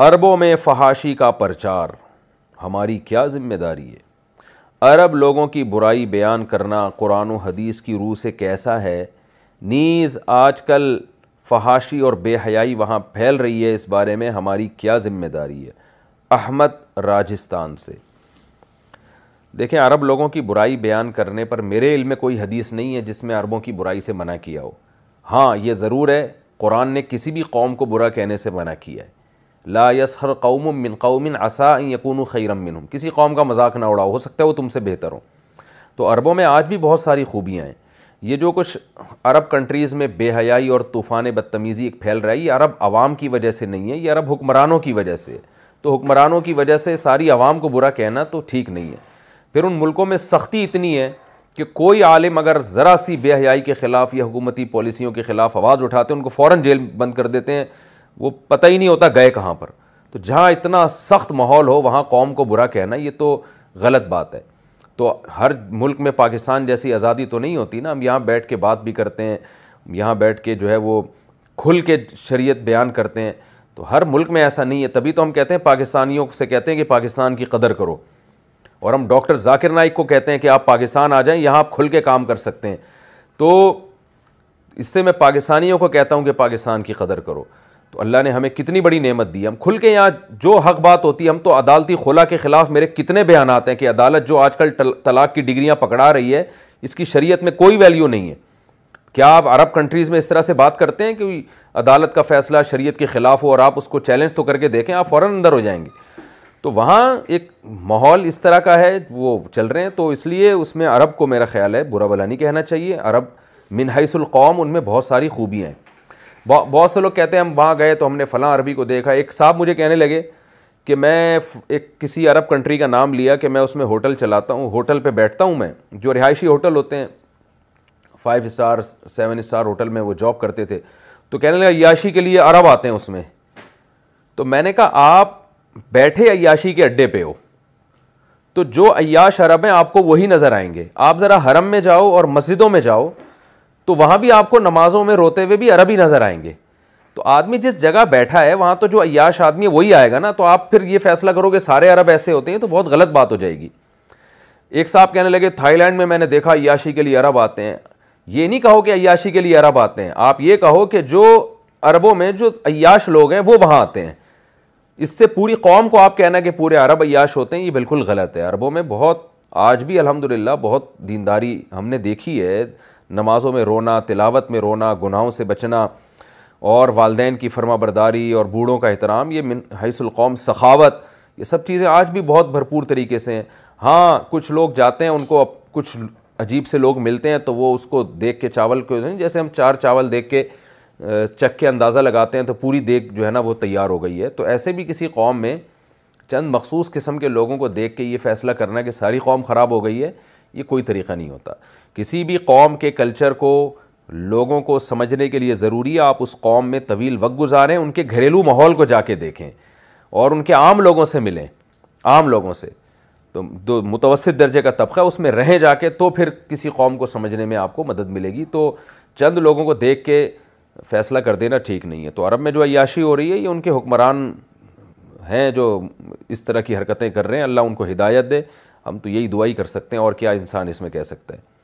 अरबों में फहाशी का प्रचार हमारी क्या जिम्मेदारी है अरब लोगों की बुराई बयान करना कुरान हदीस की रूह से कैसा है नीज़ आजकल फहाशी और बेहयाई वहाँ फैल रही है इस बारे में हमारी क्या जिम्मेदारी है अहमद राजस्थान से देखें अरब लोगों की बुराई बयान करने पर मेरे इल्म में कोई हदीस नहीं है जिसमें अरबों की बुराई से मना किया हो हाँ ये ज़रूर है कुरान ने किसी भी कौम को बुरा कहने से मना किया है ला यसहर कौम मिन कौमिन असा यकून खैरम मिन किसी कौम का मजाक ना उड़ाओ हो सकता है वो तुमसे बेहतर हो तो अरबों में आज भी बहुत सारी खूबियाँ हैं ये जो कुछ अरब कंट्रीज़ में बेहयाई और तूफ़ान बदतमीज़ी एक फैल रहा है ये अरब आवाम की वजह से नहीं है ये अरब हुक्मरानों की वजह से तो हुक्मरानों की वजह से सारी आवाम को बुरा कहना तो ठीक नहीं है फिर उन मुल्कों में सख्ती इतनी है कि कोई आलिम अगर ज़रा सी बेहयाई के ख़िलाफ़ या हुकूमती पॉलिसियों के ख़िलाफ़ आवाज़ उठाते हैं उनको फ़ौर जेल बंद कर देते हैं वो पता ही नहीं होता गए कहाँ पर तो जहाँ इतना सख्त माहौल हो वहाँ कौम को बुरा कहना ये तो गलत बात है तो हर मुल्क में पाकिस्तान जैसी आज़ादी तो नहीं होती ना हम यहाँ बैठ के बात भी करते हैं यहाँ बैठ के जो है वो खुल के शरीयत बयान करते हैं तो हर मुल्क में ऐसा नहीं है तभी तो हम कहते हैं पाकिस्तानियों से कहते हैं कि पाकिस्तान की कदर करो और हम डॉक्टर जाकिर नाइक को कहते हैं कि आप पाकिस्तान आ जाएं यहाँ आप खुल के काम कर सकते हैं तो इससे मैं पाकिस्तानियों को कहता हूँ कि पाकिस्तान की कदर करो तो अल्लाह ने हमें कितनी बड़ी नेमत दी हम खुल के यहाँ जो हक बात होती है हम तो अदालती खुला के ख़िलाफ़ मेरे कितने बयान आते हैं कि अदालत जो आजकल तलाक की डिग्रियाँ पकड़ा रही है इसकी शरीयत में कोई वैल्यू नहीं है क्या आप अरब कंट्रीज़ में इस तरह से बात करते हैं कि अदालत का फ़ैसला शरीयत के ख़िलाफ़ हो और आप उसको चैलेंज तो करके देखें आप फ़ौर अंदर हो जाएंगे तो वहाँ एक माहौल इस तरह का है वो चल रहे हैं तो इसलिए उसमें अरब को मेरा ख्याल है बुरा भला नहीं कहना चाहिए अरब मिनहसुल कौम उनमें बहुत सारी खूबियाँ हैं बहुत से लोग कहते हैं हम वहाँ गए तो हमने फ़लाँ अरबी को देखा एक साहब मुझे कहने लगे कि मैं एक किसी अरब कंट्री का नाम लिया कि मैं उसमें होटल चलाता हूँ होटल पे बैठता हूँ मैं जो रिहायशी होटल होते हैं five star seven star hotel में वो जॉब करते थे तो कहने लगा याशी के लिए अरब आते हैं उसमें तो मैंने कहा आप बैठे अयाशी के अड्डे पे हो तो जो अयाश अरब हैं आपको वही नज़र आएंगे आप ज़रा हरम में जाओ और मस्जिदों में जाओ तो वहाँ भी आपको नमाज़ों में रोते हुए भी अरबी नज़र आएंगे तो आदमी जिस जगह बैठा है वहाँ तो जो अयाश आदमी है वही आएगा ना तो आप फिर ये फैसला करोगे सारे अरब ऐसे होते हैं तो बहुत गलत बात हो जाएगी एक साहब कहने लगे थाईलैंड में मैंने देखा अयाशी के लिए अरब आते हैं ये नहीं कहो कि अयाशी के लिए अरब आते हैं आप ये कहो कि जो अरबों में जो अयाश लोग हैं वो वहाँ आते हैं इससे पूरी कौम को आप कहना कि पूरे अरब अयाश होते हैं ये बिल्कुल गलत है अरबों में बहुत आज भी अल्हम्दुलिल्लाह बहुत दीनदारी हमने देखी है नमाज़ों में रोना तिलावत में रोना गुनाहों से बचना और वालदेन की फर्मा बरदारी और बूढ़ों का एहतराम ये मिन हैसुलकौम सखावत ये सब चीज़ें आज भी बहुत भरपूर तरीके से हैं हाँ कुछ लोग जाते हैं उनको अब कुछ अजीब से लोग मिलते हैं तो वो उसको देख के चावल को जैसे हम चार चावल देख के चख के अंदाज़ा लगाते हैं तो पूरी देख जो है ना वो तैयार हो गई है तो ऐसे भी किसी कौम में चंद मखसूस किस्म के लोगों को देख के ये फ़ैसला करना कि सारी कौम ख़राब हो गई है ये कोई तरीका नहीं होता किसी भी कौम के कल्चर को लोगों को समझने के लिए ज़रूरी है आप उस कौम में तवील वक्त गुजारें उनके घरेलू माहौल को जाके देखें और उनके आम लोगों से मिलें आम लोगों से तो दो तो मुतवसत दर्जे का तबका उसमें रहें जाके तो फिर किसी कौम को समझने में आपको मदद मिलेगी तो चंद लोगों को देख के फ़ैसला कर देना ठीक नहीं है तो अरब में जो अयाशी हो रही है ये उनके हुक्मरान हैं जो इस तरह की हरकतें कर रहे हैं अल्लाह उनको हिदायत दे हम तो यही दुआई कर सकते हैं और क्या इंसान इसमें कह सकता है